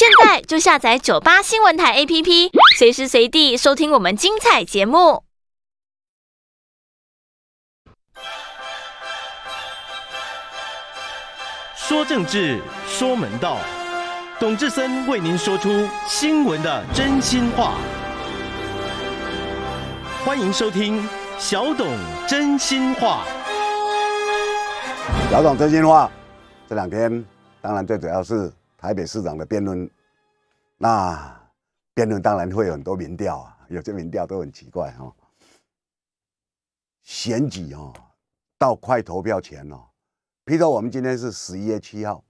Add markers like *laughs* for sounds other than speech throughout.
现在就下载九八新闻台 APP，随时随地收听我们精彩节目。说政治，说门道，董志森为您说出新闻的真心话。欢迎收听小董真心话。小董真心话，这两天当然最主要是。台北市长的辩论，那辩论当然会有很多民调啊，有些民调都很奇怪哈。选举啊，到快投票前了，譬如说我们今天是十一月七号，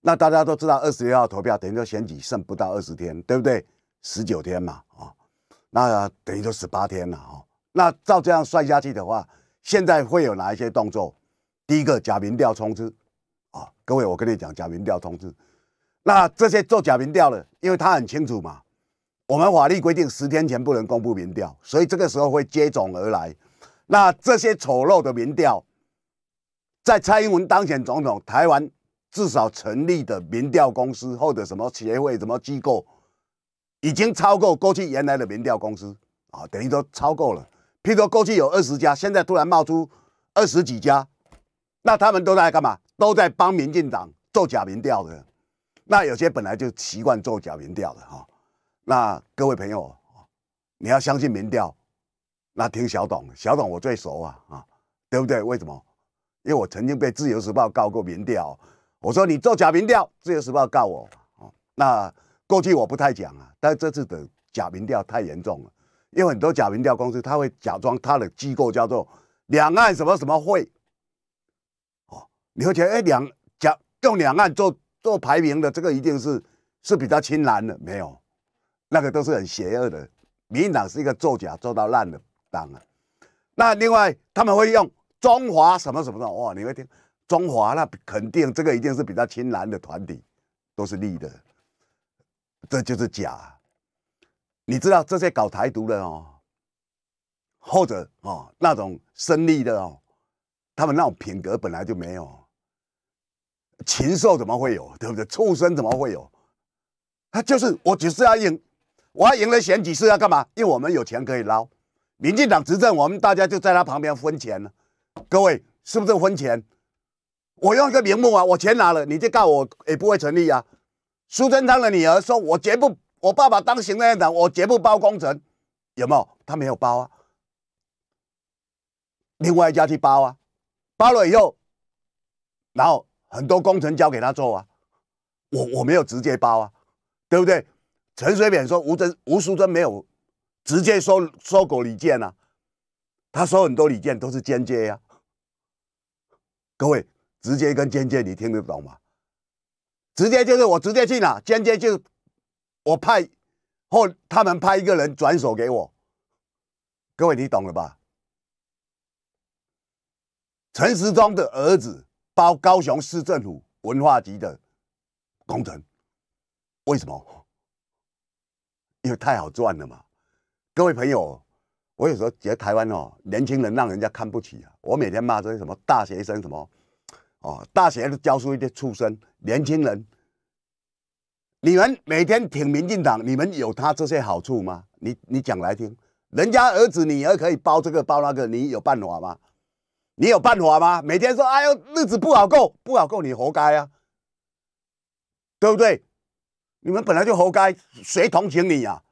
那大家都知道二十六号投票，等于说选举剩不到二十天，对不对？十九天嘛，啊，那等于说十八天了哈。那照这样算下去的话，现在会有哪一些动作？第一个，假民调通知啊，各位我跟你讲，假民调通知。那这些做假民调的，因为他很清楚嘛，我们法律规定十天前不能公布民调，所以这个时候会接踵而来。那这些丑陋的民调，在蔡英文当选总统，台湾至少成立的民调公司或者什么协会、什么机构，已经超过过去原来的民调公司啊，等于说超过了。譬如说过去有二十家，现在突然冒出二十几家，那他们都在干嘛？都在帮民进党做假民调的。那有些本来就习惯做假民调的哈，那各位朋友，你要相信民调，那听小董，小董我最熟啊啊，对不对？为什么？因为我曾经被自由时报告过民调，我说你做假民调，自由时报告我。那过去我不太讲啊，但这次的假民调太严重了，因为很多假民调公司，他会假装他的机构叫做两岸什么什么会，哦，觉得哎两假用两岸做。做排名的这个一定是是比较亲蓝的，没有，那个都是很邪恶的。民民党是一个作假做到烂的党啊。那另外他们会用中华什么什么的，哇，你会听中华，那肯定这个一定是比较亲蓝的团体，都是利的，这就是假。你知道这些搞台独的哦，或者哦那种生力的哦，他们那种品格本来就没有。禽兽怎么会有？对不对？畜生怎么会有？他就是我，只是要赢。我还赢了选举是要干嘛？因为我们有钱可以捞。民进党执政，我们大家就在他旁边分钱各位，是不是分钱？我用一个名目啊，我钱拿了，你就告我也不会成立啊。苏贞昌的女儿说：“我绝不，我爸爸当行政院长，我绝不包工程，有没有？他没有包啊。另外一家去包啊，包了以后，然后。”很多工程交给他做啊，我我没有直接包啊，对不对？陈水扁说吴真吴淑珍没有直接收收购李健啊，他收很多李健都是间接呀。各位，直接跟间接你听得懂吗？直接就是我直接去拿，间接就我派或他们派一个人转手给我。各位你懂了吧？陈时中的儿子。包高雄市政府文化局的工程，为什么？因为太好赚了嘛！各位朋友，我有时候觉得台湾哦，年轻人让人家看不起啊！我每天骂这些什么大学生什么哦，大学教书一的畜生，年轻人，你们每天挺民进党，你们有他这些好处吗？你你讲来听，人家儿子女儿可以包这个包那个，你有办法吗？你有办法吗？每天说哎呦，日子不好过，不好过，你活该啊，对不对？你们本来就活该，谁同情你啊？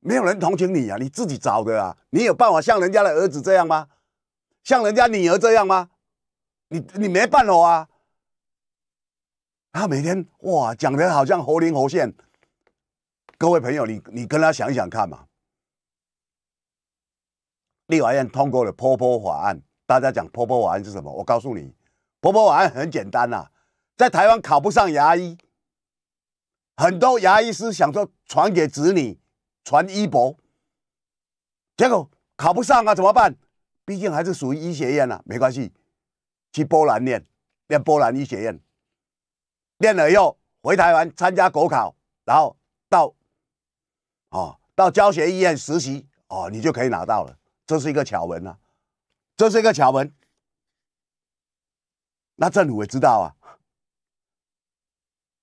没有人同情你啊，你自己找的啊。你有办法像人家的儿子这样吗？像人家女儿这样吗？你你没办法啊。他每天哇讲的好像活灵活现，各位朋友，你你跟他想一想看嘛。立法院通过了破破法案。大家讲“婆晚安是什么？我告诉你，“婆婆晚安很简单呐，在台湾考不上牙医，很多牙医师想说传给子女，传医博，结果考不上啊，怎么办？毕竟还是属于医学院啊，没关系，去波兰念，念波兰医学院，念了以后回台湾参加国考，然后到啊到教学医院实习哦，你就可以拿到了。这是一个巧闻啊。这是一个巧门，那政府也知道啊。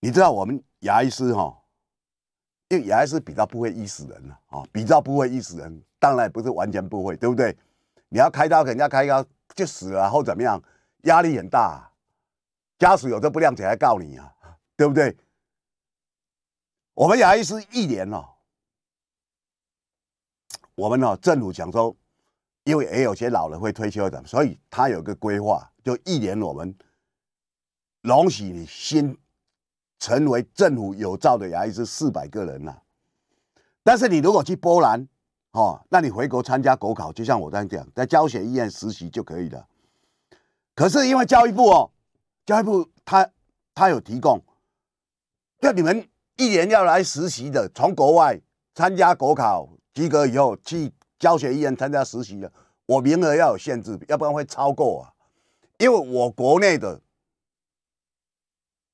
你知道我们牙医师哈，因为牙医师比较不会医死人了啊，比较不会医死人，当然不是完全不会，对不对？你要开刀，人家开刀就死了，或怎么样？压力很大，家属有的不谅解还告你啊，对不对？我们牙医师一年哦，我们哦政府讲说。因为也有些老人会退休的，所以他有个规划，就一年我们容许你先成为政府有照的牙医师四百个人啊。但是你如果去波兰，哦，那你回国参加国考，就像我这样讲，在教学医院实习就可以了。可是因为教育部哦，教育部他他有提供，要你们一年要来实习的，从国外参加国考及格以后去。教学医院参加实习的，我名额要有限制，要不然会超过啊。因为我国内的，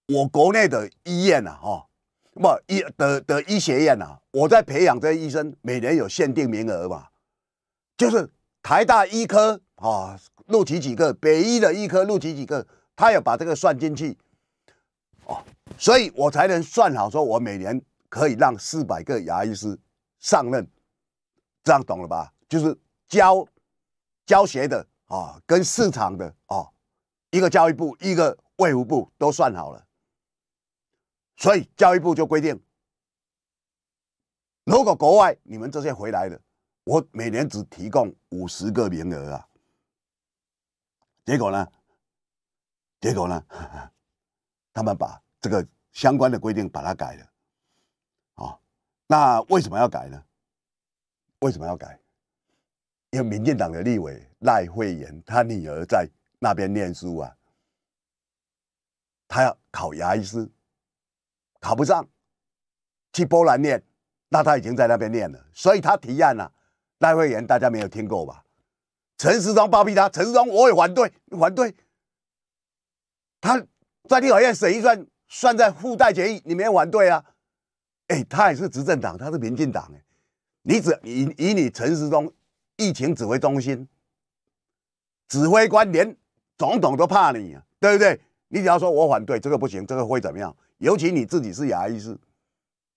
我国内的医院啊，哈，不医的的医学院啊，我在培养这些医生，每年有限定名额嘛。就是台大医科啊，录取几个，北医的医科录取几个，他要把这个算进去，哦，所以我才能算好，说我每年可以让四百个牙医师上任。这样懂了吧？就是教教学的啊，跟市场的啊，一个教育部，一个卫福部都算好了。所以教育部就规定，如果国外你们这些回来的，我每年只提供五十个名额啊。结果呢？结果呢？*laughs* 他们把这个相关的规定把它改了。啊，那为什么要改呢？为什么要改？因为民进党的立委赖惠媛，她女儿在那边念书啊，她要考牙医师，考不上，去波兰念，那他已经在那边念了，所以他提案啊，赖惠媛大家没有听过吧？陈时中包庇他，陈时中我也反对，反对，他在立法院审一算算在附带决议，你没反对啊？哎，他也是执政党，他是民进党哎。你只以以你陈时中疫情指挥中心指挥官，连总统都怕你啊，对不对？你只要说我反对这个不行，这个会怎么样？尤其你自己是牙医师，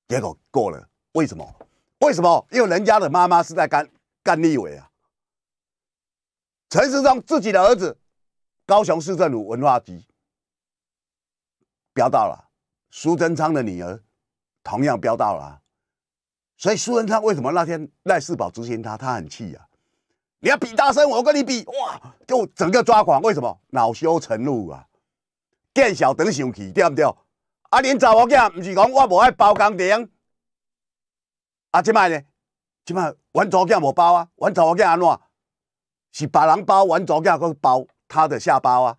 结果过了，为什么？为什么？因为人家的妈妈是在干干立委啊。陈时中自己的儿子，高雄市政府文化局标到了，苏贞昌的女儿同样标到了。所以苏文昌为什么那天赖世宝执行他，他很气呀！你要比大声，我跟你比哇，就整个抓狂。为什么？恼羞成怒啊！见小等生气，对不对？啊，恁查某囝不是讲我无爱包工程，啊，这卖呢？这卖阮查某囝无包啊，阮查某囝安怎？是别人包，阮查某囝阁包他的下包啊！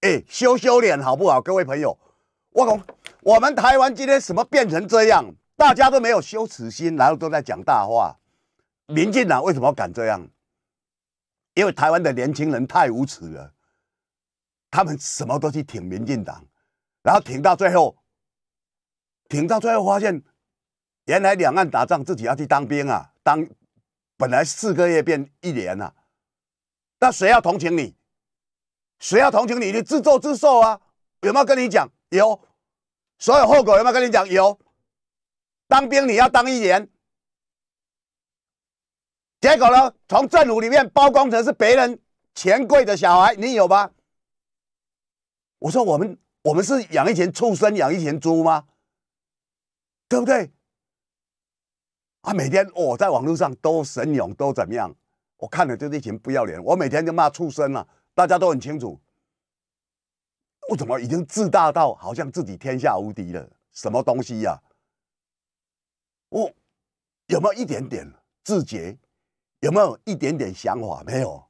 哎，羞羞脸好不好，各位朋友？我讲，我们台湾今天什么变成这样？大家都没有羞耻心，然后都在讲大话。民进党为什么要敢这样？因为台湾的年轻人太无耻了，他们什么都去挺民进党，然后挺到最后，挺到最后发现，原来两岸打仗自己要去当兵啊，当本来四个月变一年了，那谁要同情你？谁要同情你？你自作自受啊！有没有跟你讲？有，所有后果有没有跟你讲？有。当兵你要当一年，结果呢？从政府里面包工程是别人钱贵的小孩，你有吗？我说我们我们是养一群畜生，养一群猪吗？对不对？啊，每天我在网络上都神勇，都怎么样？我看了就一群不要脸，我每天就骂畜生了。大家都很清楚，我怎么已经自大到好像自己天下无敌了？什么东西呀？我有没有一点点自觉？有没有一点点想法？没有。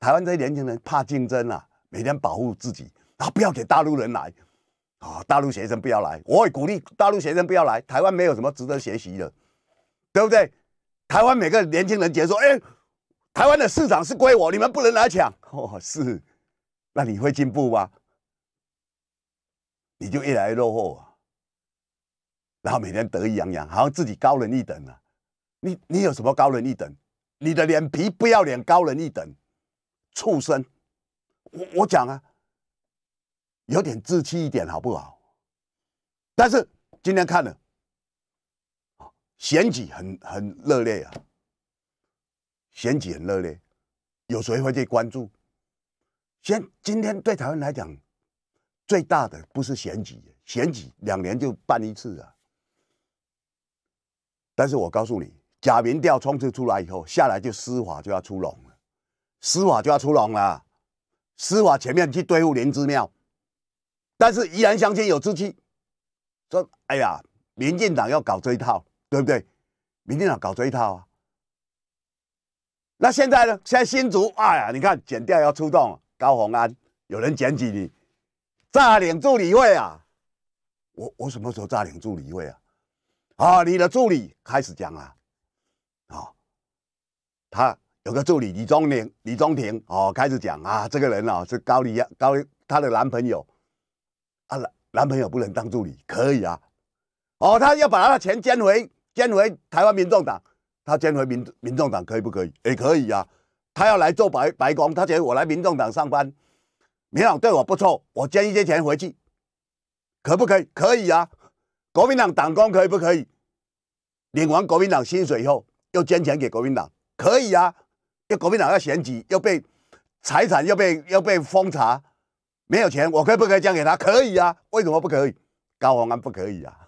台湾这些年轻人怕竞争啊，每天保护自己，啊，不要给大陆人来，啊，大陆学生不要来。我也鼓励大陆学生不要来，台湾没有什么值得学习的，对不对？台湾每个年轻人得说，哎，台湾的市场是归我，你们不能来抢。*laughs* 哦，是，那你会进步吗？你就越来越落后啊。然后每天得意洋洋，好像自己高人一等啊。你你有什么高人一等？你的脸皮不要脸，高人一等，畜生！我我讲啊，有点志气一点好不好？但是今天看了，选举很很热烈啊，选举很热烈，有谁会去关注？现今天对台湾来讲，最大的不是选举，选举两年就办一次啊。但是我告诉你，假民调冲刺出来以后，下来就司法就要出笼了，司法就要出笼了，司法前面去对付林之妙，但是依然相信有志气，说哎呀，民进党要搞这一套，对不对？民进党搞这一套啊，那现在呢？现在新竹，哎呀，你看剪掉要出动高鸿安，有人剪辑你炸领助理会啊？我我什么时候炸领助理会啊？啊，你的助理开始讲了，啊，他有个助理李宗庭，李宗廷哦，开始讲啊，这个人啊是高丽亚高，她的男朋友，啊男男朋友不能当助理，可以啊，哦，他要把他的钱捐回捐回台湾民众党，他捐回民民众党可以不可以？也可以啊，他要来做白白工，他觉得我来民众党上班，民党对我不错，我捐一些钱回去，可不可以？可以啊。国民党党工可以不可以？领完国民党薪水以后，又捐钱给国民党，可以啊。因为国民党要选举，又被财产，又被又被封查，没有钱，我可不可以捐给他？可以啊。为什么不可以？高宏安不可以啊！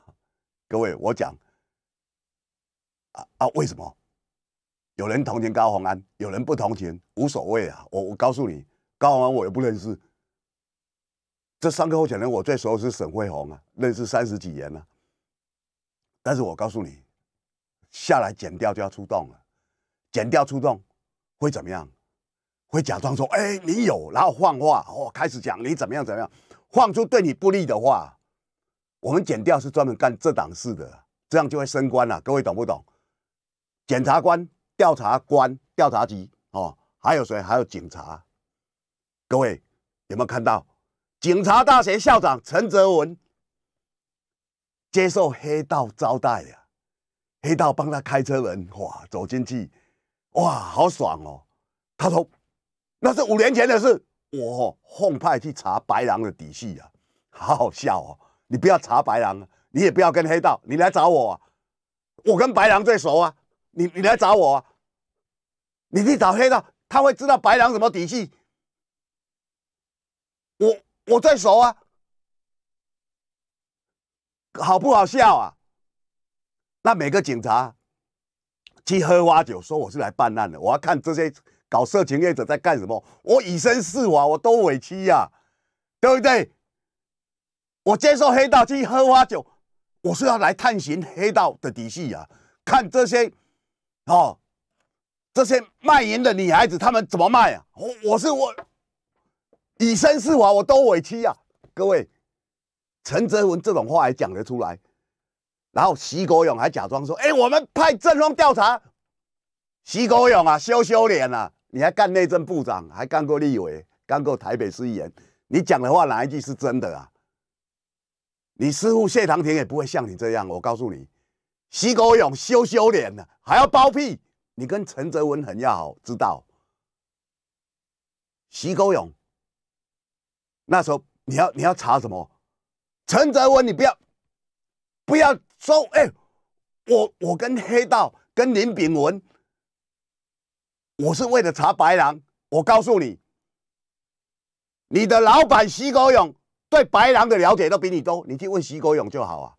各位，我讲啊啊，为什么？有人同情高宏安，有人不同情，无所谓啊。我我告诉你，高宏安我也不认识。这三个候选人，我最熟是沈慧宏啊，认识三十几年了。但是我告诉你，下来剪掉就要出动了，剪掉出动会怎么样？会假装说：“哎，你有”，然后换话哦，开始讲你怎么样怎么样，放出对你不利的话。我们剪掉是专门干这档事的，这样就会升官了。各位懂不懂？检察官、调查官、调查局哦，还有谁？还有警察。各位有没有看到？警察大学校长陈泽文。接受黑道招待呀，黑道帮他开车门，哇，走进去，哇，好爽哦。他说那是五年前的事，我奉派去查白狼的底细啊，好好笑哦。你不要查白狼，你也不要跟黑道，你来找我，啊，我跟白狼最熟啊。你你来找我，啊，你去找黑道，他会知道白狼什么底细，我我最熟啊。好不好笑啊？那每个警察去喝花酒，说我是来办案的，我要看这些搞色情业者在干什么。我以身试法，我都委屈呀，对不对？我接受黑道去喝花酒，我是要来探寻黑道的底细啊，看这些哦，这些卖淫的女孩子他们怎么卖啊？我我是我以身试法，我都委屈呀，各位。陈泽文这种话还讲得出来，然后徐国勇还假装说：“哎，我们派正风调查。”徐国勇啊，羞羞脸了，你还干内政部长，还干过立委，干过台北市议员，你讲的话哪一句是真的啊？你师傅谢长廷也不会像你这样，我告诉你，徐国勇羞羞脸了，还要包庇你，跟陈泽文很要好，知道？徐国勇那时候你要你要查什么？陈泽文，你不要不要说，哎，我我跟黑道跟林炳文，我是为了查白狼。我告诉你，你的老板徐国勇对白狼的了解都比你多，你去问徐国勇就好啊，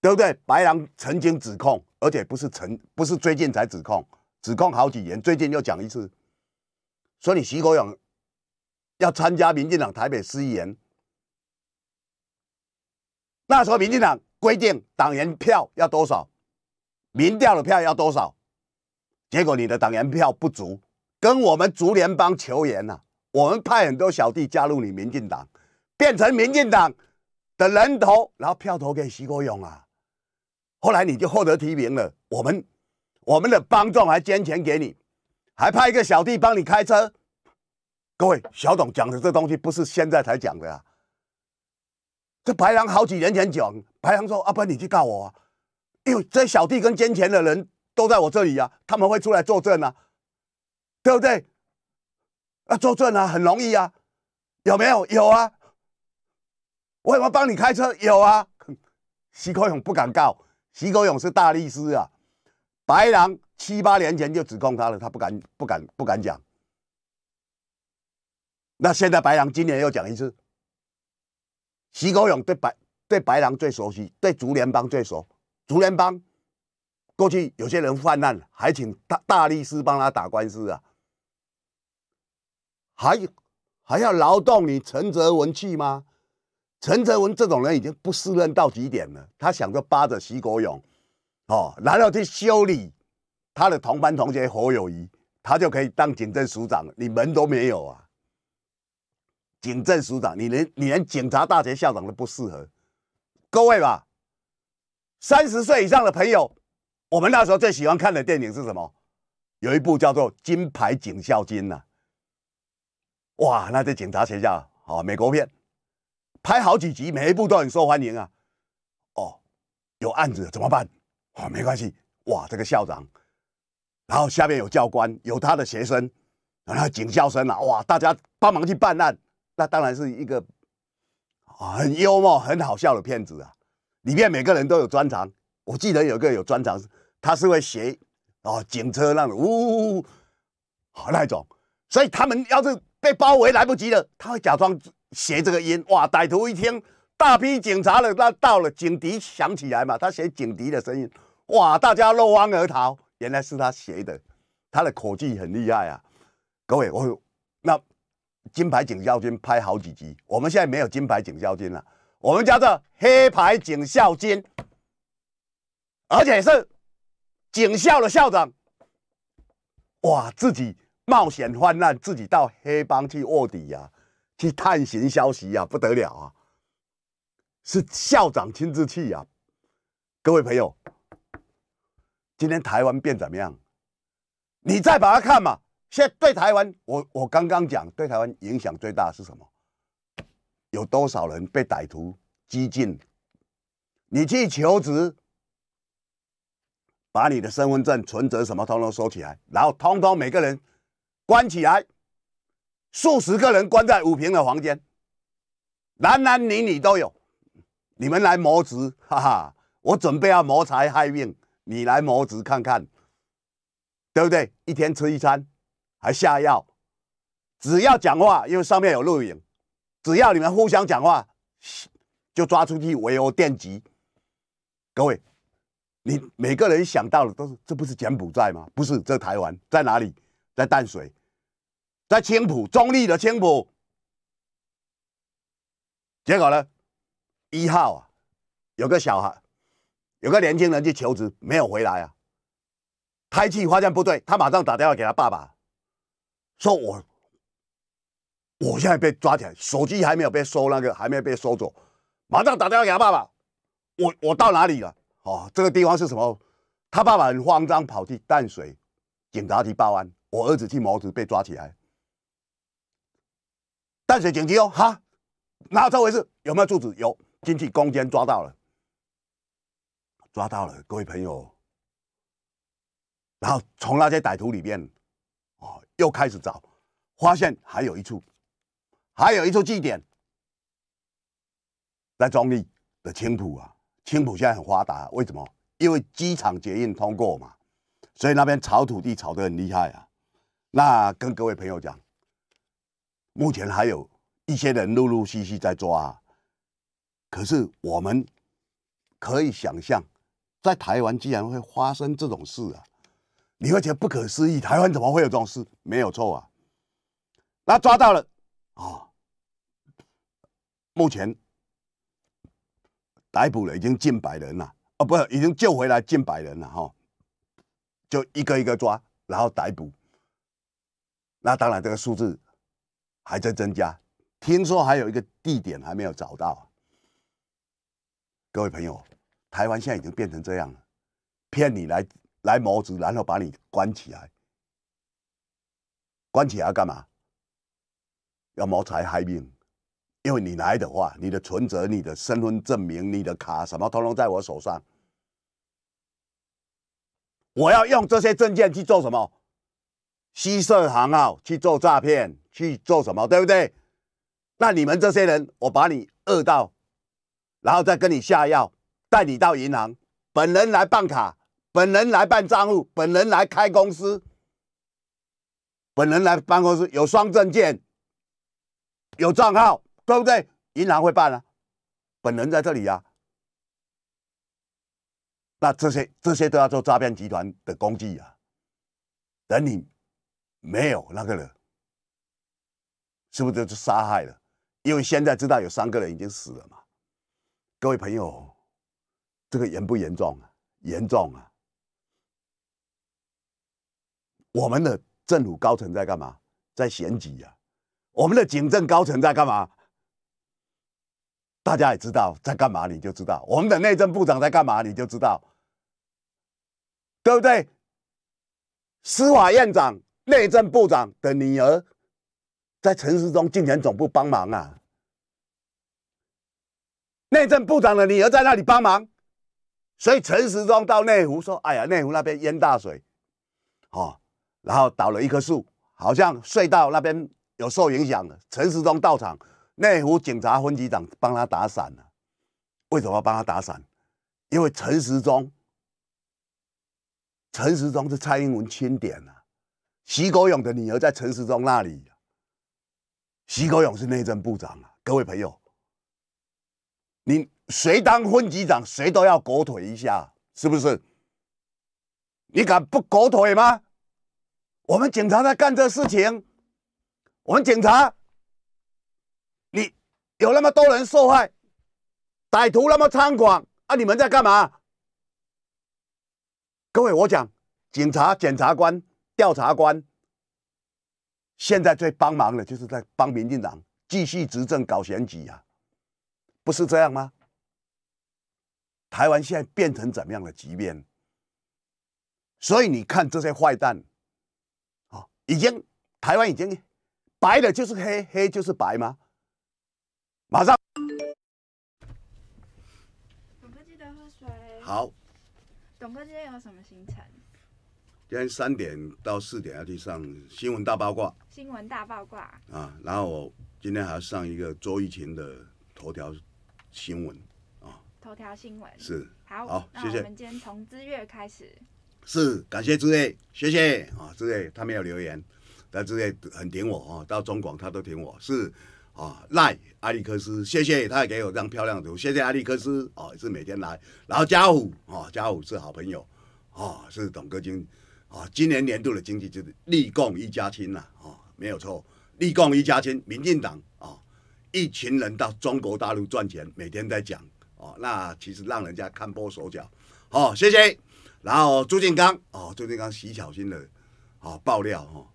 对不对？白狼曾经指控，而且不是曾，不是最近才指控，指控好几年，最近又讲一次，所以徐国勇要参加民进党台北市议员。那时候，民进党规定党员票要多少，民调的票要多少，结果你的党员票不足，跟我们竹联帮求援呐，我们派很多小弟加入你民进党，变成民进党的人头，然后票投给徐国勇啊，后来你就获得提名了，我们我们的帮众还捐钱给你，还派一个小弟帮你开车，各位小董讲的这东西不是现在才讲的啊。这白狼好几年前讲，白狼说：“阿伯，你去告我！哎呦，这小弟跟监前的人都在我这里呀，他们会出来作证啊，对不对？啊，作证啊，很容易啊，有没有？有啊。我怎么帮你开车？有啊。徐国勇不敢告，徐国勇是大律师啊。白狼七八年前就指控他了，他不敢、不敢、不敢讲。那现在白狼今年又讲一次。”徐国勇对白对白狼最熟悉，对竹联帮最熟。竹联帮过去有些人犯案，还请大大力士帮他打官司啊，还还要劳动你陈泽文去吗？陈泽文这种人已经不适任到极点了，他想着巴着徐国勇哦，然后去修理他的同班同学侯友谊，他就可以当警政署长，你门都没有啊！警政署长，你连你连警察大学校长都不适合，各位吧，三十岁以上的朋友，我们那时候最喜欢看的电影是什么？有一部叫做《金牌警校金》呐，哇，那在警察学校啊，美国片，拍好几集，每一部都很受欢迎啊。哦，有案子怎么办？哦，没关系，哇，这个校长，然后下面有教官，有他的学生，然后警校生啊，哇，大家帮忙去办案。那当然是一个很幽默、很好笑的片子啊！里面每个人都有专长。我记得有个有专长，他是会写哦警车那种呜呜呜好那种，所以他们要是被包围来不及了，他会假装写这个音。哇！歹徒一听，大批警察了，那到了警笛响起来嘛，他写警笛的声音。哇！大家落荒而逃，原来是他写的，他的口技很厉害啊！各位，我那。金牌警校军拍好几集，我们现在没有金牌警校军了，我们叫做黑牌警校军，而且是警校的校长，哇，自己冒险患难，自己到黑帮去卧底呀，去探寻消息呀，不得了啊！是校长亲自去呀，各位朋友，今天台湾变怎么样？你再把它看嘛。现在对台湾，我我刚刚讲，对台湾影响最大是什么？有多少人被歹徒激进？你去求职，把你的身份证、存折什么通通收起来，然后通通每个人关起来，数十个人关在五平的房间，男男女女都有，你们来谋职，哈哈，我准备要谋财害命，你来谋职看看，对不对？一天吃一餐。还下药，只要讲话，因为上面有录影，只要你们互相讲话，就抓出去，唯有电击。各位，你每个人想到的都是，这不是柬埔寨吗？不是，这台湾在哪里？在淡水，在青浦中立的青浦。结果呢，一号啊，有个小孩，有个年轻人去求职，没有回来啊，胎气发现不对，他马上打电话给他爸爸。说：“我，我现在被抓起来，手机还没有被收，那个还没有被收走，马上打电话给他爸爸。我我到哪里了？哦，这个地方是什么？他爸爸很慌张，跑去淡水警察局报案。我儿子替毛子被抓起来，淡水警局哦，哈，哪有这回事有没有住址？有，进去攻坚抓到了，抓到了，各位朋友，然后从那些歹徒里面。”又开始找，发现还有一处，还有一处祭点，在中立的青浦啊。青浦现在很发达，为什么？因为机场捷运通过嘛，所以那边炒土地炒得很厉害啊。那跟各位朋友讲，目前还有一些人陆陆续续在抓，可是我们可以想象，在台湾竟然会发生这种事啊！你会觉得不可思议，台湾怎么会有这种事？没有错啊，那抓到了啊，目前逮捕了已经近百人了啊，不是已经救回来近百人了哈，就一个一个抓，然后逮捕。那当然，这个数字还在增加，听说还有一个地点还没有找到。各位朋友，台湾现在已经变成这样了，骗你来。来谋职，然后把你关起来，关起来干嘛？要谋财害命，因为你来的话，你的存折、你的身份证明、你的卡什么，通通在我手上。我要用这些证件去做什么？吸色行号去做诈骗，去做什么？对不对？那你们这些人，我把你饿到，然后再跟你下药，带你到银行本人来办卡。本人来办账户，本人来开公司，本人来办公司有双证件，有账号，对不对？银行会办啊，本人在这里啊。那这些这些都要做诈骗集团的工具啊。等你没有那个人，是不是就杀害了？因为现在知道有三个人已经死了嘛。各位朋友，这个严不严重啊？严重啊！我们的政府高层在干嘛？在选举呀。我们的警政高层在干嘛？大家也知道在干嘛，你就知道。我们的内政部长在干嘛，你就知道，对不对？司法院长、内政部长的女儿，在陈时中竞选总部帮忙啊。内政部长的女儿在那里帮忙，所以陈时中到内湖说：“哎呀，内湖那边淹大水，哦。”然后倒了一棵树，好像隧道那边有受影响的。陈时中到场，内湖警察分局长帮他打伞了。为什么要帮他打伞？因为陈时中，陈时中是蔡英文钦点的。徐国勇的女儿在陈时中那里，徐国勇是内政部长啊。各位朋友，你谁当分局长，谁都要狗腿一下，是不是？你敢不狗腿吗？我们警察在干这事情，我们警察，你有那么多人受害，歹徒那么猖狂啊！你们在干嘛？各位，我讲，警察、检察官、调查官，现在最帮忙的就是在帮民进党继续执政、搞选举啊，不是这样吗？台湾现在变成怎么样的局面？所以你看这些坏蛋。已经，台湾已经白的就是黑，黑就是白吗？马上。董哥记得喝水。好。董哥今天有什么行程？今天三点到四点要去上新闻大八卦。新闻大八卦。啊，然后今天还要上一个周玉琴的头条新闻啊。头条新闻。是。好，好，谢。我们今天从之月开始。是，感谢诸位，谢谢啊，诸位他没有留言，但志伟很挺我啊，到中广他都挺我，是啊，赖阿利克斯，谢谢他也给我一张漂亮图，谢谢阿利克斯哦，是每天来，然后家虎啊，家虎是好朋友啊，是董哥经啊，今年年度的经济就是立共一家亲呐啊，没有错，立共一家亲，民进党啊一群人到中国大陆赚钱，每天在讲啊，那其实让人家看破手脚，好，谢谢。然后朱建刚哦，朱建刚徐小心的哦爆料哦，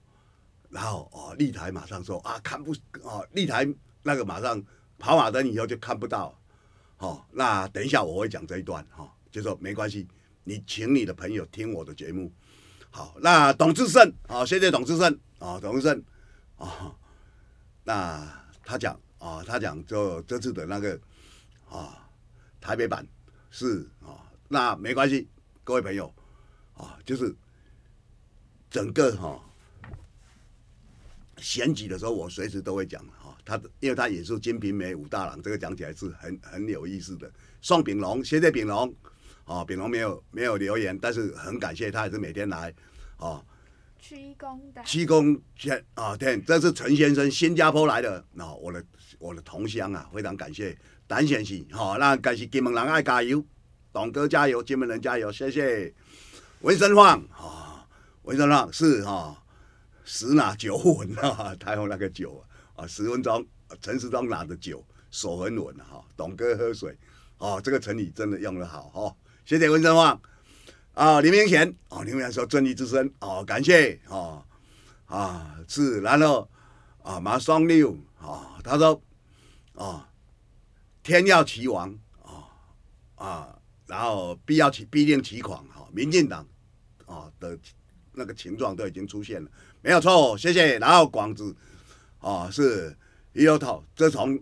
然后哦立台马上说啊看不哦立台那个马上跑马灯以后就看不到哦，那等一下我会讲这一段哈，就说没关系，你请你的朋友听我的节目，好，那董志胜哦，谢谢董志胜哦，董志胜哦，那他讲啊他讲就这次的那个啊台北版是啊那没关系。各位朋友，啊，就是整个哈选举的时候，我随时都会讲的哈。他因为他也是《金瓶梅》武大郎，这个讲起来是很很有意思的。宋炳龙，谢谢炳龙，啊，炳龙没有没有留言，但是很感谢他也是每天来，啊，七公的七公先啊，对，这是陈先生新加坡来的，那我的我的同乡啊，非常感谢。胆先生，哈，那感谢金门人爱加油。董哥加油，金门人加油！谢谢，文生旺啊，文生旺是啊，十拿九稳 *laughs* 啊，太后那个酒啊，十分钟陈时中拿的酒，手很稳啊，董哥喝水啊，这个成语真的用的好哈，谢谢文生旺啊，林明贤啊，林明贤说正义之声啊，感谢啊啊是然后啊，马双六啊，他说啊天要齐王，啊啊。然后必要起必定起狂哈，民进党啊的那个情状都已经出现了，没有错，谢谢。然后广子啊是又到这从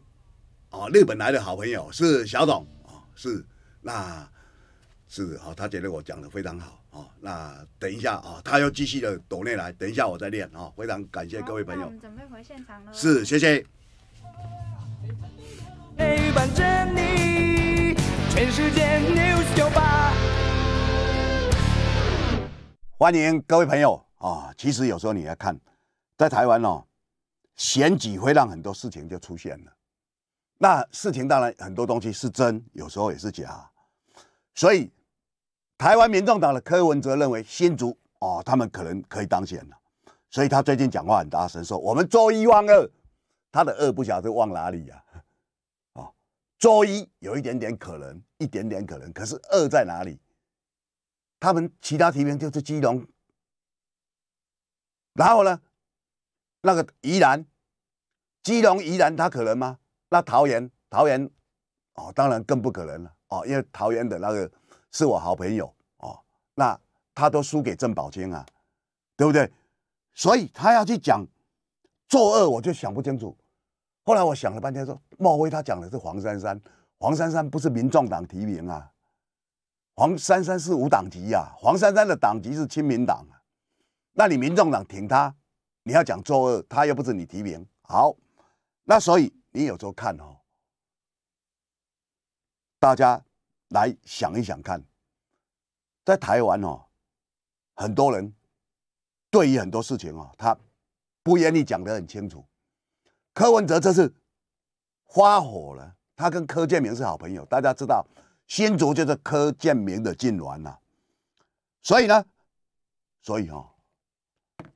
啊日本来的好朋友是小董啊是那是啊他觉得我讲的非常好哦，那等一下啊他又继续的躲内来，等一下我再练啊，非常感谢各位朋友，准备回现场了，是谢谢。*laughs* 全世界 News 九八。欢迎各位朋友啊！其实有时候你来看，在台湾哦，选举会让很多事情就出现了。那事情当然很多东西是真，有时候也是假。所以，台湾民众党的柯文哲认为新竹哦，他们可能可以当选了。所以他最近讲话很大声，说我们做一万二，他的二不晓得往哪里呀。周一有一点点可能，一点点可能，可是二在哪里？他们其他提名就是基隆，然后呢，那个宜兰，基隆宜兰他可能吗？那桃园，桃园，哦，当然更不可能了，哦，因为桃园的那个是我好朋友，哦，那他都输给郑宝清啊，对不对？所以他要去讲作二，我就想不清楚。后来我想了半天，说莫非他讲的是黄珊珊？黄珊珊不是民众党提名啊，黄珊珊是无党籍呀。黄珊珊的党籍是亲民党，那你民众党挺他，你要讲作恶，他又不是你提名。好，那所以你有时候看哦，大家来想一想看，在台湾哦，很多人对于很多事情哦，他不愿意讲得很清楚。柯文哲这次发火了，他跟柯建明是好朋友，大家知道新竹就是柯建明的痉挛呐，所以呢，所以哦，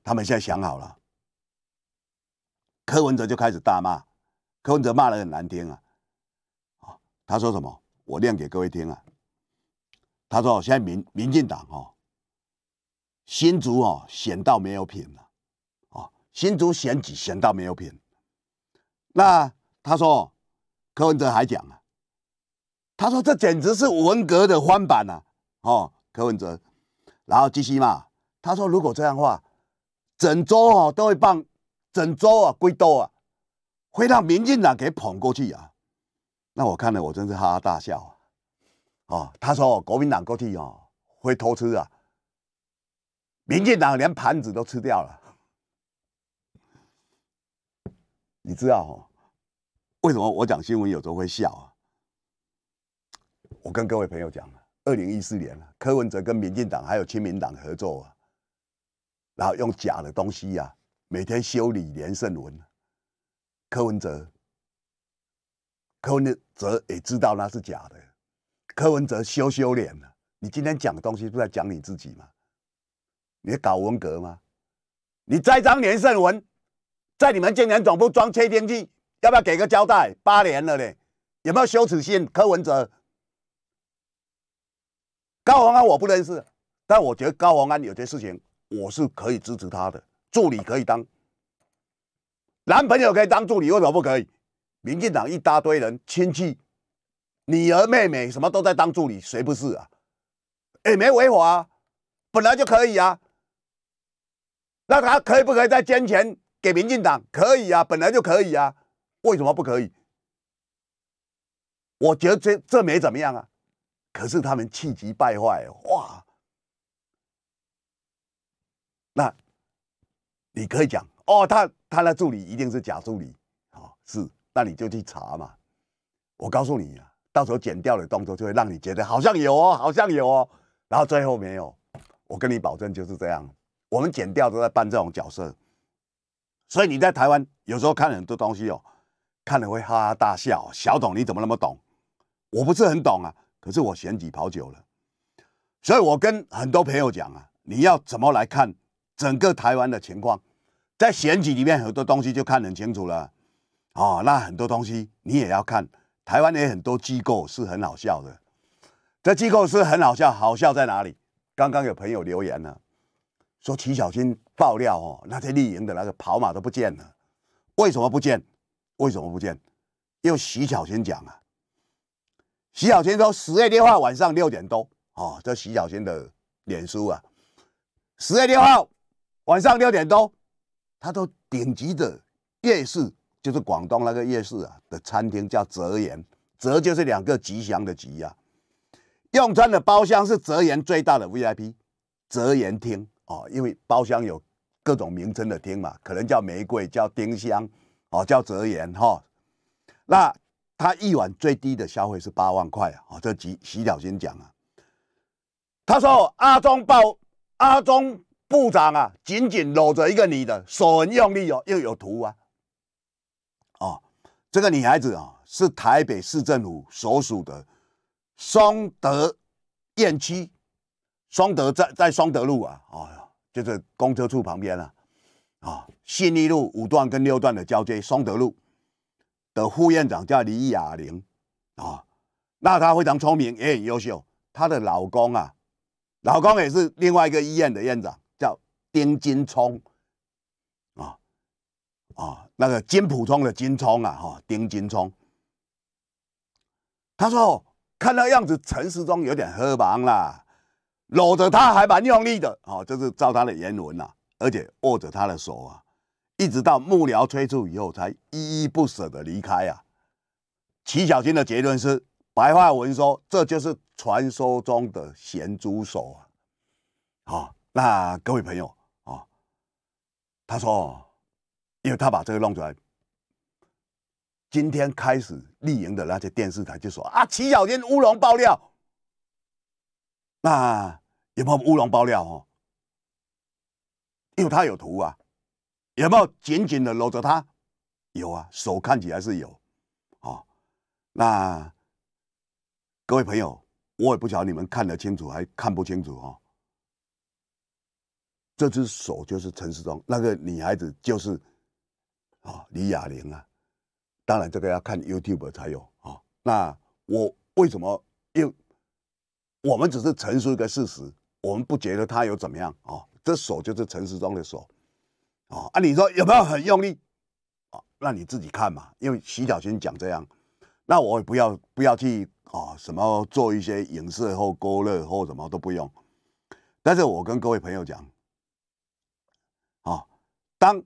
他们现在想好了，柯文哲就开始大骂，柯文哲骂的很难听啊，啊，他说什么？我念给各位听啊，他说现在民民进党哦，新竹哦选到没有品了，哦，新竹选举选到没有品。那他说，柯文哲还讲啊，他说这简直是文革的翻版啊！哦，柯文哲，然后继续嘛，他说如果这样的话，整周啊都会帮整周啊归都啊，会让民进党给捧过去啊。那我看了，我真是哈哈大笑啊！哦，他说国民党过去哦会偷吃啊，民进党连盘子都吃掉了。你知道哈，为什么我讲新闻有时候会笑啊？我跟各位朋友讲，二零一四年，柯文哲跟民进党还有亲民党合作，啊，然后用假的东西呀，每天修理连胜文。柯文哲，柯文哲也知道那是假的，柯文哲羞羞脸了。你今天讲东西是在讲你自己吗？你搞文革吗？你栽赃连胜文？在你们建联总部装窃听器，要不要给个交代？八年了呢，有没有羞耻心？柯文哲、高宏安我不认识，但我觉得高宏安有些事情我是可以支持他的。助理可以当，男朋友可以当助理，为什么不可以？民进党一大堆人亲戚、女儿、妹妹，什么都在当助理，谁不是啊？也没违法，啊，本来就可以啊。那他可以不可以在捐钱？给民进党可以啊，本来就可以啊，为什么不可以？我觉得这这没怎么样啊，可是他们气急败坏哇！那你可以讲哦，他他的助理一定是假助理哦、是，那你就去查嘛。我告诉你啊，到时候剪掉的动作就会让你觉得好像有哦，好像有哦，然后最后没有，我跟你保证就是这样。我们剪掉都在扮这种角色。所以你在台湾有时候看很多东西哦，看了会哈哈大笑。小董你怎么那么懂？我不是很懂啊，可是我选举跑久了。所以我跟很多朋友讲啊，你要怎么来看整个台湾的情况？在选举里面很多东西就看很清楚了。哦，那很多东西你也要看。台湾也很多机构是很好笑的，这机构是很好笑，好笑在哪里？刚刚有朋友留言呢。说徐小军爆料哦，那天丽莹的那个跑马都不见了，为什么不见？为什么不见？因为徐小军讲啊，徐小军说十月六号晚上六点多，哦，这徐小军的脸书啊，十月六号晚上六点多，他都顶级的夜市，就是广东那个夜市啊的餐厅叫泽言，泽就是两个吉祥的吉呀，用餐的包厢是泽言最大的 VIP，泽言厅。哦，因为包厢有各种名称的厅嘛，可能叫玫瑰，叫丁香，哦，叫泽园哈。那他一晚最低的消费是八万块啊！哦，这几洗了先讲啊。他说阿中报阿中部长啊，紧紧搂着一个女的手很用力哦，又有图啊。哦，这个女孩子啊，是台北市政府所属的双德燕区，双德在在双德路啊，哦，就是公车处旁边了，啊，信义路五段跟六段的交接，双德路的副院长叫李雅玲，啊，那她非常聪明，也很优秀。她的老公啊，老公也是另外一个医院的院长，叫丁金聪，啊，啊，那个金普通的金聪啊，哈，丁金聪，他说看那样子，陈世忠有点喝忙啦。搂着他还蛮用力的，好，就是照他的原文呐，而且握着他的手啊，一直到幕僚催促以后，才依依不舍的离开啊。齐小军的结论是，白话文说，这就是传说中的咸猪手啊。好，那各位朋友啊，他说，因为他把这个弄出来，今天开始立营的那些电视台就说啊，齐小军乌龙爆料。那有没有乌龙爆料哦？因为他有图啊，有没有紧紧的搂着他？有啊，手看起来是有啊。那各位朋友，我也不晓得你们看得清楚还看不清楚哦。这只手就是陈世忠，那个女孩子就是哦，李雅玲啊。当然这个要看 YouTube 才有啊。那我为什么又？我们只是陈述一个事实，我们不觉得他有怎么样啊。这手就是陈世忠的手啊啊！你说有没有很用力啊？那你自己看嘛。因为洗脚先讲这样，那我也不要不要去啊什么做一些影射或勾勒或什么都不用。但是我跟各位朋友讲啊，当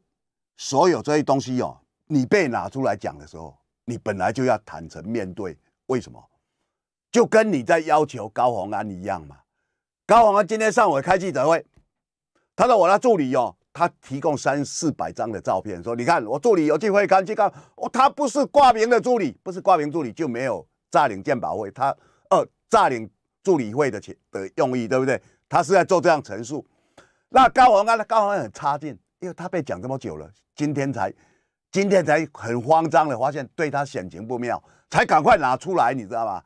所有这些东西哦，你被拿出来讲的时候，你本来就要坦诚面对。为什么？就跟你在要求高洪安一样嘛。高洪安今天上午开记者会，他说我的助理哦，他提供三四百张的照片，说你看我助理有机会看就看。他不是挂名的助理，不是挂名助理就没有诈领鉴宝会，他呃诈领助理会的钱的用意对不对？他是在做这样陈述。那高洪安呢？高洪安很差劲，因为他被讲这么久了，今天才今天才很慌张的发现对他险情不妙，才赶快拿出来，你知道吗？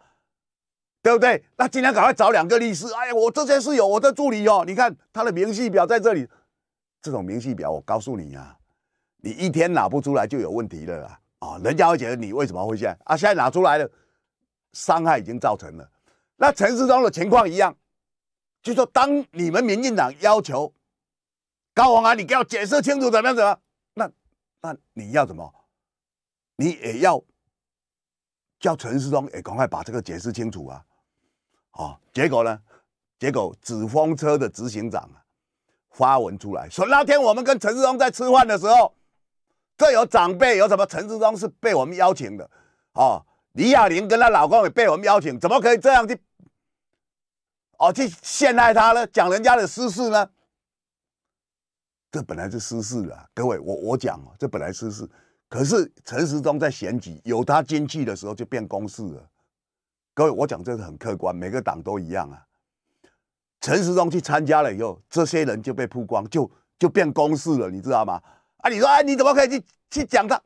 对不对？那今天赶快找两个律师。哎呀，我这些事有，我的助理哦，你看他的明细表在这里，这种明细表我告诉你啊，你一天拿不出来就有问题了啦。啊，人家会觉得你为什么会这样啊？现在拿出来了，伤害已经造成了。那陈世忠的情况一样，就说当你们民进党要求高宏安，你给我解释清楚怎么怎么，那那你要怎么，你也要叫陈世忠也赶快把这个解释清楚啊。哦，结果呢？结果紫风车的执行长发文出来，说那天我们跟陈世忠在吃饭的时候，这有长辈，有什么？陈世忠是被我们邀请的，哦，李雅玲跟她老公也被我们邀请，怎么可以这样去哦去陷害他呢？讲人家的私事呢？这本来是私事啊，各位，我我讲，这本来私事，可是陈世中在选举有他经济的时候就变公事了。各位，我讲这是很客观，每个党都一样啊。陈时中去参加了以后，这些人就被曝光，就就变公事了，你知道吗？啊，你说啊，你怎么可以去去讲他？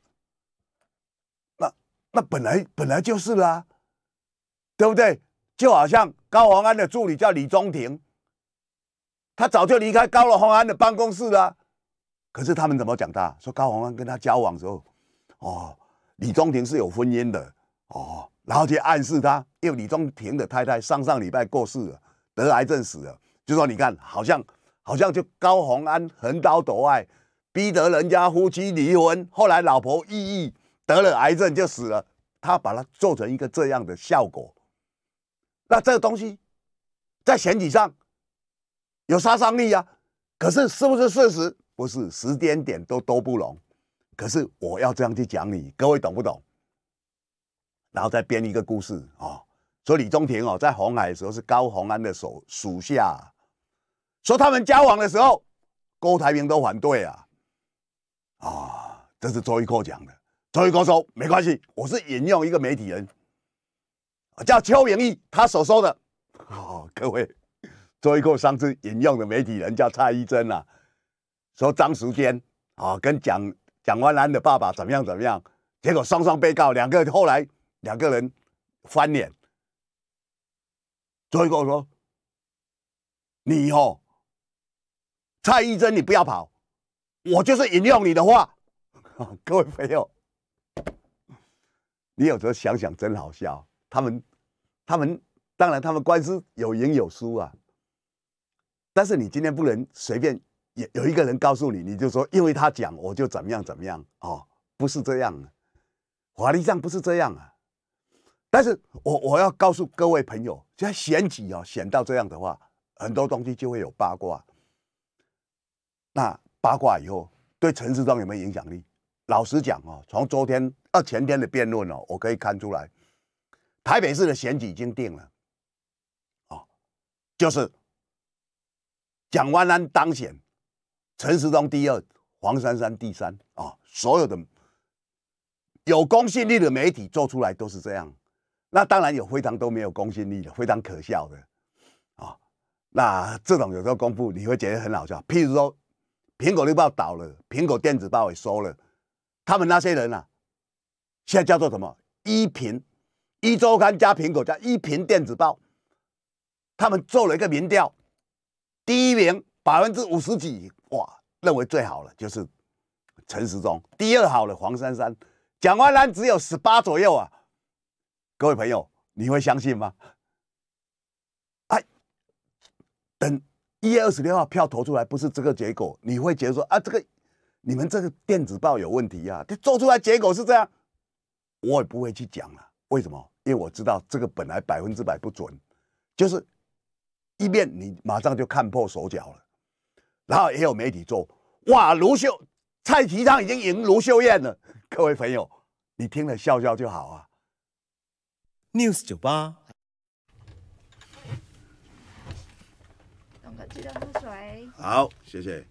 那那本来本来就是啦，对不对？就好像高宏安的助理叫李宗廷，他早就离开高老虹安的办公室了，可是他们怎么讲？他说高宏安跟他交往的时候，哦，李宗廷是有婚姻的，哦。然后去暗示他，因为李宗平的太太上上礼拜过世了，得癌症死了。就说你看，好像好像就高洪安横刀夺爱，逼得人家夫妻离婚。后来老婆抑郁得了癌症就死了，他把它做成一个这样的效果。那这个东西在选举上有杀伤力呀。可是是不是事实？不是，时间点都都不容。可是我要这样去讲你，各位懂不懂？然后再编一个故事啊，说李宗廷哦，在红海的时候是高鸿安的手属下，说他们交往的时候，郭台铭都反对啊，啊，这是周玉蔻讲的。周玉蔻说没关系，我是引用一个媒体人，叫邱莹义他所说的。好，各位，周玉蔻上次引用的媒体人叫蔡一珍啊，说张时坚啊跟蒋蒋万安的爸爸怎么样怎么样，结果双双被告，两个后来。两个人翻脸，一以我说：“你哦，蔡一珍，你不要跑，我就是引用你的话，*laughs* 各位朋友，你有时候想想真好笑。他们，他们当然他们官司有赢有输啊，但是你今天不能随便有有一个人告诉你，你就说因为他讲我就怎么样怎么样哦，不是这样，法律上不是这样啊。”但是我我要告诉各位朋友，现在选举哦选到这样的话，很多东西就会有八卦。那八卦以后对陈世忠有没有影响力？老实讲啊，从昨天啊、前天的辩论哦，我可以看出来，台北市的选举已经定了，啊，就是蒋万安当选，陈时中第二，黄珊珊第三啊，所有的有公信力的媒体做出来都是这样。那当然有，非常都没有公信力的，非常可笑的啊！那这种有时候功夫你会觉得很好笑。譬如说，苹果日报倒了，苹果电子报也收了，他们那些人啊，现在叫做什么？一平一周刊加苹果加一平电子报，他们做了一个民调，第一名百分之五十几哇，认为最好了就是陈时中，第二好了黄珊珊，蒋万安只有十八左右啊。各位朋友，你会相信吗？哎，等一月二十六号票投出来不是这个结果，你会觉得说啊，这个你们这个电子报有问题啊，这做出来结果是这样，我也不会去讲了。为什么？因为我知道这个本来百分之百不准，就是一面你马上就看破手脚了，然后也有媒体做哇，卢秀蔡其昌已经赢卢秀燕了。各位朋友，你听了笑笑就好啊。News 酒吧，董哥记得喝水。好，谢谢。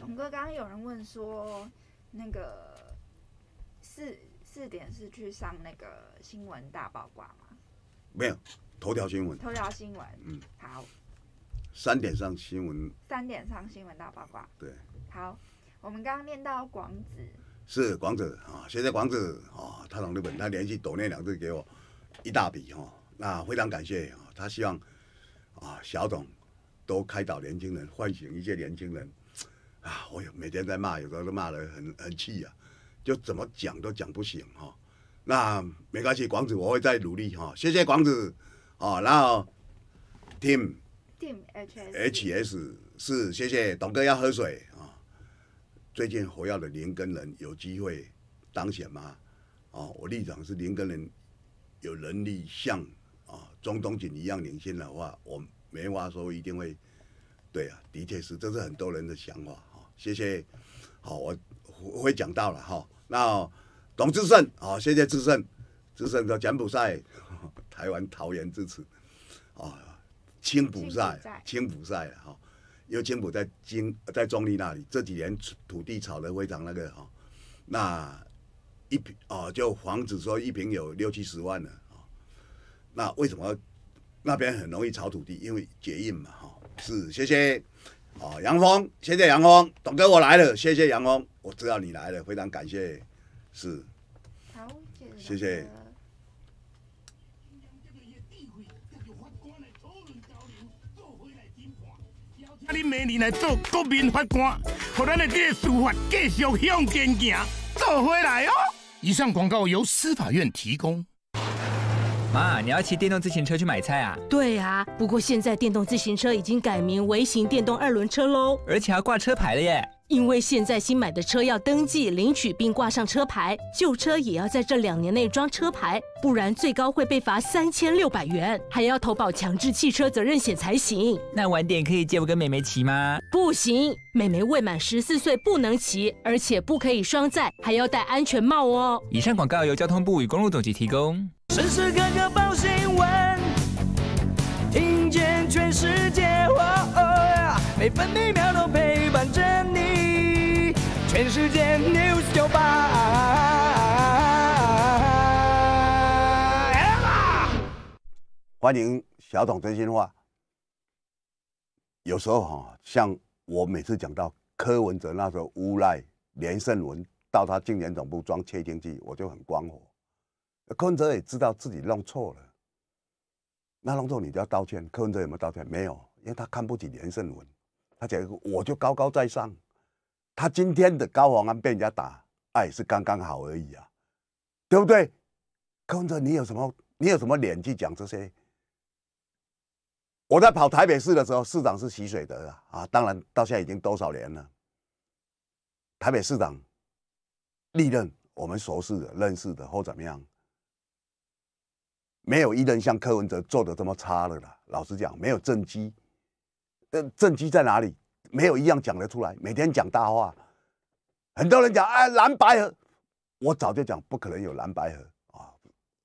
龙哥，刚刚有人问说，那个四四点是去上那个新闻大曝光吗？没有，头条新闻。头条新闻。嗯，好。三点上新闻。三点上新闻大曝光。对。好，我们刚刚念到广子。是广子啊，谢谢广子啊，他从日本，他连续抖那两次给我一大笔哈，那非常感谢啊，他希望啊小董多开导年轻人，唤醒一些年轻人啊，我有每天在骂，有时候都骂得很很气啊，就怎么讲都讲不醒哈，那没关系，广子我会再努力哈，谢谢广子哦，然后 Tim，Tim H S 是谢谢董哥要喝水。最近火耀的连根人有机会当选吗？啊，我立场是连根人有能力像啊中东锦一样领先的话，我没话说，一定会。对啊，的确是，这是很多人的想法哦。谢谢，好，我会讲到了哈。那董志胜哦，谢谢志胜，志胜的柬埔寨台湾桃园支持啊，青埔赛，青埔赛哈。为青浦在金在中立那里这几年土地炒得非常那个哈，那一平哦就房子说一平有六七十万呢啊，那为什么那边很容易炒土地？因为解印嘛哈。是谢谢哦，杨峰，谢谢杨峰，董哥我来了，谢谢杨峰，我知道你来了，非常感谢，是，好，谢谢。你明年来做国民法官，让咱的这个司法继续向前行，做回来哦。以上广告由司法院提供。妈，你要骑电动自行车去买菜啊？对啊，不过现在电动自行车已经改名微型电动二轮车喽，而且还挂车牌了耶。因为现在新买的车要登记、领取并挂上车牌，旧车也要在这两年内装车牌，不然最高会被罚三千六百元，还要投保强制汽车责任险才行。那晚点可以借我跟美美骑吗？不行，美美未满十四岁不能骑，而且不可以双载，还要戴安全帽哦。以上广告由交通部与公路总局提供。时时刻刻报新闻，听见全世界，每每分秒都陪伴着你。世欢迎小董真心话。有时候哈，像我每次讲到柯文哲那时候诬赖连胜文到他竞选总部装窃听器，我就很光火。柯文哲也知道自己弄错了，那弄错你就要道歉。柯文哲有没有道歉？没有，因为他看不起连胜文，他讲我就高高在上。他今天的高王安被人家打，哎，是刚刚好而已啊，对不对？柯文哲，你有什么，你有什么脸去讲这些？我在跑台北市的时候，市长是习水德啊，啊，当然到现在已经多少年了。台北市长历任我们熟识的、认识的或怎么样，没有一任像柯文哲做的这么差的了。老实讲，没有政绩，呃，政绩在哪里？没有一样讲得出来，每天讲大话，很多人讲啊蓝白合，我早就讲不可能有蓝白合啊，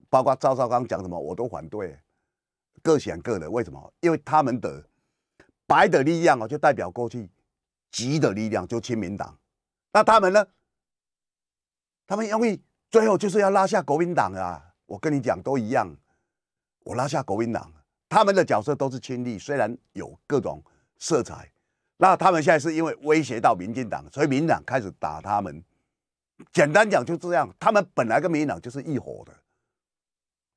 包括赵少刚讲什么我都反对，各选各的，为什么？因为他们的白的力量哦，就代表过去极的力量，就亲民党，那他们呢？他们因为最后就是要拉下国民党啊，我跟你讲都一样，我拉下国民党，他们的角色都是亲历，虽然有各种色彩。那他们现在是因为威胁到民进党，所以民进党开始打他们。简单讲就这样，他们本来跟民进党就是一伙的。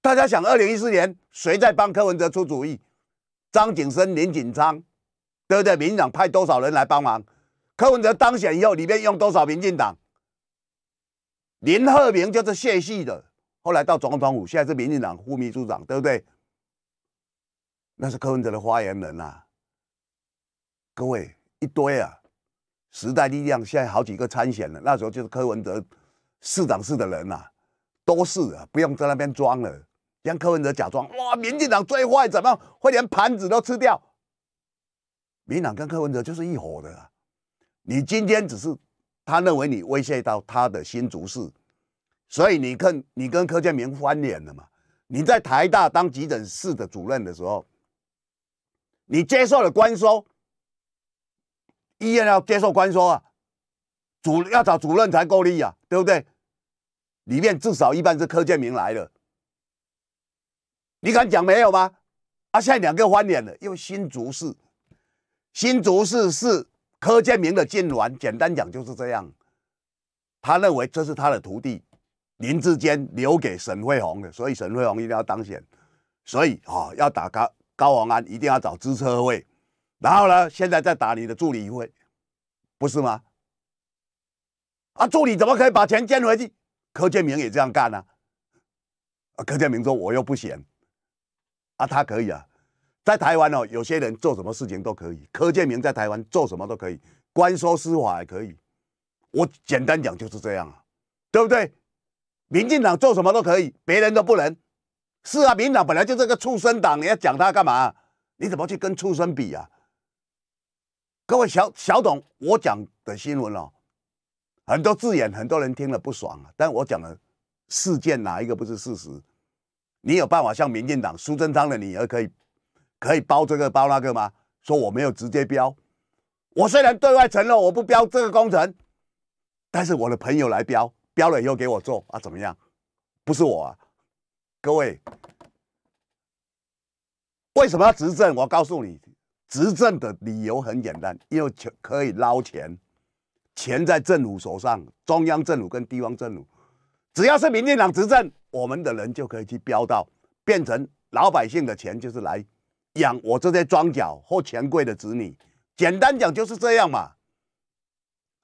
大家想，二零一四年谁在帮柯文哲出主意？张景生、林锦昌，对不对？民进党派多少人来帮忙？柯文哲当选以后，里面用多少民进党？林鹤明就是谢系的，后来到总统府，现在是民进党副秘书长，对不对？那是柯文哲的发言人呐，各位。一堆啊，时代力量现在好几个参选了。那时候就是柯文哲市长室的人呐，都是啊，不用在那边装了。让柯文哲假装哇，民进党最坏，怎么会连盘子都吃掉？民党跟柯文哲就是一伙的。你今天只是他认为你威胁到他的新竹市，所以你跟你跟柯建明翻脸了嘛？你在台大当急诊室的主任的时候，你接受了官收。医院要接受关说啊，主要找主任才够力啊，对不对？里面至少一半是柯建明来的，你敢讲没有吗？啊，现在两个翻脸了，因为新竹市，新竹市是柯建明的金銮，简单讲就是这样，他认为这是他的徒弟林志坚留给沈惠宏的，所以沈惠宏一定要当选，所以啊，要打高高王安一定要找支车会。然后呢？现在在打你的助理一会，不是吗？啊，助理怎么可以把钱捐回去？柯建明也这样干啊！啊，柯建明说我又不闲，啊，他可以啊，在台湾哦，有些人做什么事情都可以。柯建明在台湾做什么都可以，官说司法也可以。我简单讲就是这样啊，对不对？民进党做什么都可以，别人都不能。是啊，民党本来就这个畜生党，你要讲他干嘛？你怎么去跟畜生比啊？各位小小董，我讲的新闻哦，很多字眼，很多人听了不爽啊。但我讲的事件哪一个不是事实？你有办法像民进党苏贞昌的女儿可以可以包这个包那个吗？说我没有直接标，我虽然对外承诺我不标这个工程，但是我的朋友来标，标了以后给我做啊怎么样？不是我啊，各位为什么要执政？我告诉你。执政的理由很简单，因为钱可以捞钱，钱在政府手上，中央政府跟地方政府，只要是民进党执政，我们的人就可以去标到，变成老百姓的钱就是来养我这些庄脚或权贵的子女。简单讲就是这样嘛，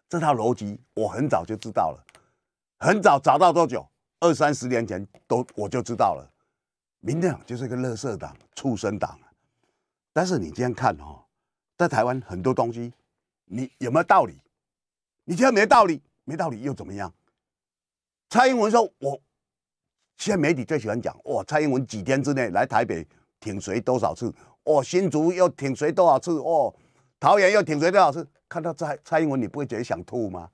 这套逻辑我很早就知道了，很早找到多久？二三十年前都我就知道了，民进党就是一个乐色党、畜生党。但是你这样看哦，在台湾很多东西，你有没有道理？你觉得没道理，没道理又怎么样？蔡英文说：“我现在媒体最喜欢讲，哦，蔡英文几天之内来台北挺谁多少次？哦，新竹又挺谁多少次？哦，桃园又挺谁多少次？看到蔡蔡英文，你不会觉得想吐吗？”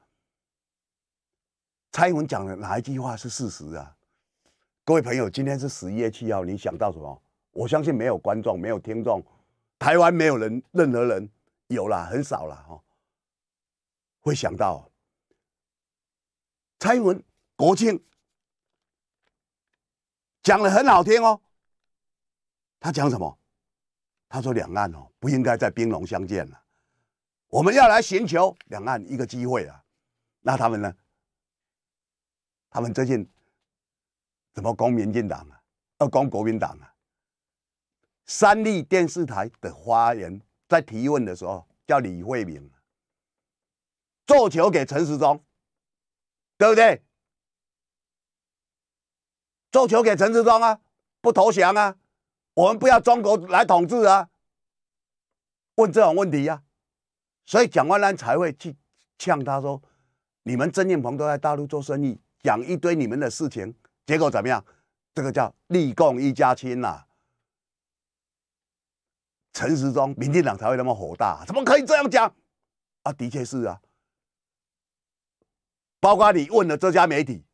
蔡英文讲的哪一句话是事实啊？各位朋友，今天是十一月七号，你想到什么？我相信没有观众，没有听众。台湾没有人，任何人有了很少了哦，会想到蔡英文国庆讲的很好听哦。他讲什么？他说两岸哦不应该再兵戎相见了，我们要来寻求两岸一个机会啊。那他们呢？他们最近怎么攻民进党啊？要攻国民党啊？三立电视台的发言人在提问的时候叫李慧明，做球给陈时中，对不对？做球给陈时中啊，不投降啊，我们不要中国来统治啊，问这种问题呀，所以蒋万安才会去呛他说，你们曾建鹏都在大陆做生意，讲一堆你们的事情，结果怎么样？这个叫立共一家亲呐。陈时中、民进党才会那么火大，怎么可以这样讲啊？的确是啊，包括你问的这家媒体，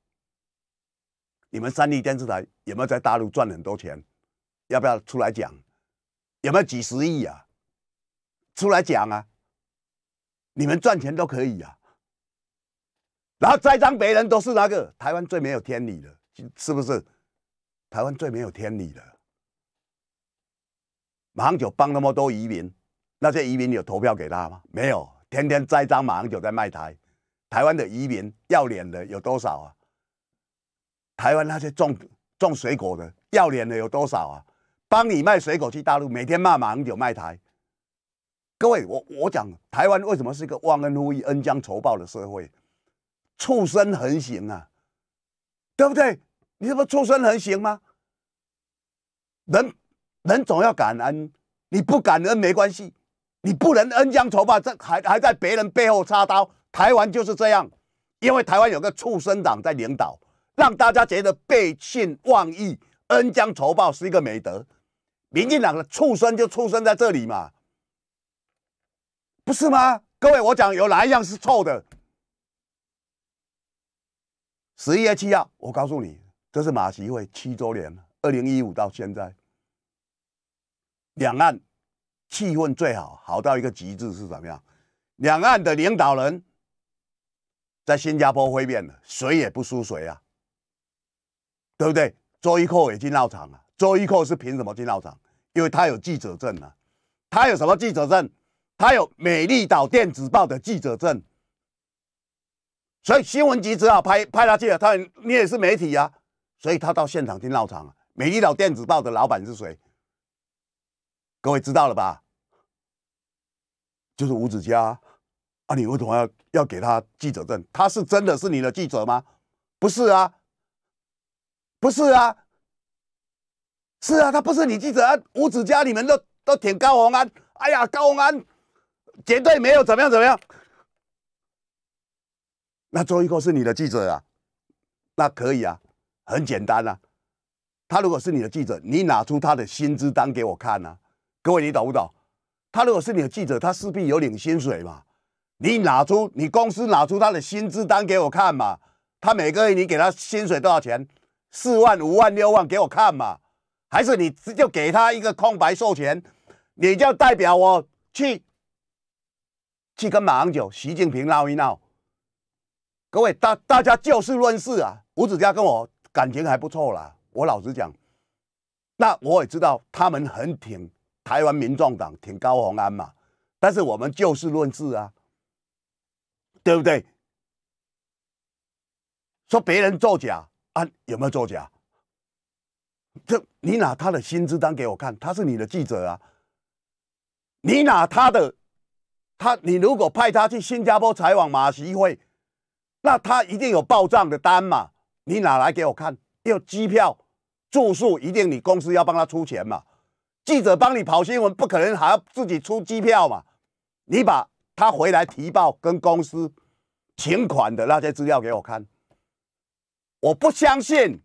你们三立电视台有没有在大陆赚很多钱？要不要出来讲？有没有几十亿啊？出来讲啊！你们赚钱都可以啊，然后栽赃别人都是那个台湾最没有天理的，是不是？台湾最没有天理的。马英九帮那么多移民，那些移民有投票给他吗？没有，天天栽赃马英九在卖台。台湾的移民要脸的有多少啊？台湾那些种种水果的要脸的有多少啊？帮你卖水果去大陆，每天骂马英九卖台。各位，我我讲台湾为什么是一个忘恩负义、恩将仇报的社会？畜生横行啊，对不对？你这不畜生横行吗？人。人总要感恩，你不感恩没关系，你不能恩将仇报，这还还在别人背后插刀。台湾就是这样，因为台湾有个畜生党在领导，让大家觉得背信忘义，恩将仇报是一个美德。民进党的畜生就畜生在这里嘛，不是吗？各位，我讲有哪一样是错的？十一月七号，我告诉你，这是马习会七周年二零一五到现在。两岸气氛最好，好到一个极致是怎么样？两岸的领导人在新加坡会面了，谁也不输谁啊，对不对？周一扣也进闹场了。周一扣是凭什么进闹场？因为他有记者证啊。他有什么记者证？他有《美丽岛电子报》的记者证。所以新闻局只好派派他去了。他你也是媒体啊，所以他到现场去闹场。《美丽岛电子报》的老板是谁？各位知道了吧？就是五子家啊！你为什么要要给他记者证？他是真的是你的记者吗？不是啊，不是啊，是啊，他不是你记者。五子家，你们都都舔高洪安。哎呀，高洪安绝对没有怎么样怎么样。那周一构是你的记者啊？那可以啊，很简单啊。他如果是你的记者，你拿出他的薪资单给我看啊。各位，你懂不懂？他如果是你的记者，他势必有领薪水嘛。你拿出你公司拿出他的薪资单给我看嘛。他每个月你给他薪水多少钱？四万、五万、六万，给我看嘛。还是你就给他一个空白授权，你就代表我去去跟马昂九、习近平闹一闹。各位大大家就事论事啊。吴子嘉跟我感情还不错啦。我老实讲，那我也知道他们很挺。台湾民众党挺高宏安嘛，但是我们就事论事啊，对不对？说别人作假啊，有没有作假？这你拿他的薪资单给我看，他是你的记者啊。你拿他的，他你如果派他去新加坡采访马席会，那他一定有报账的单嘛，你拿来给我看。要机票、住宿，一定你公司要帮他出钱嘛。记者帮你跑新闻，不可能还要自己出机票嘛？你把他回来提报跟公司请款的那些资料给我看，我不相信，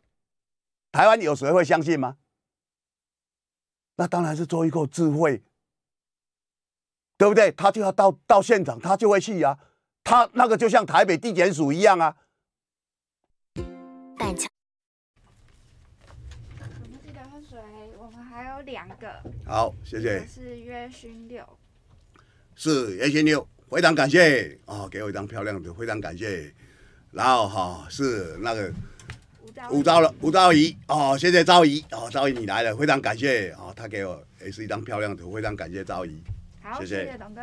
台湾有谁会相信吗？那当然是周一蔻智慧，对不对？他就要到到现场，他就会去呀。他那个就像台北地检署一样啊。两个好，谢谢是约勋六，是约勋六，非常感谢哦，给我一张漂亮的，非常感谢。然后哈是那个吴了，吴昭仪哦，谢谢昭仪哦，昭仪你来了，非常感谢哦，他给我也是一张漂亮的，非常感谢昭仪，好谢谢董哥。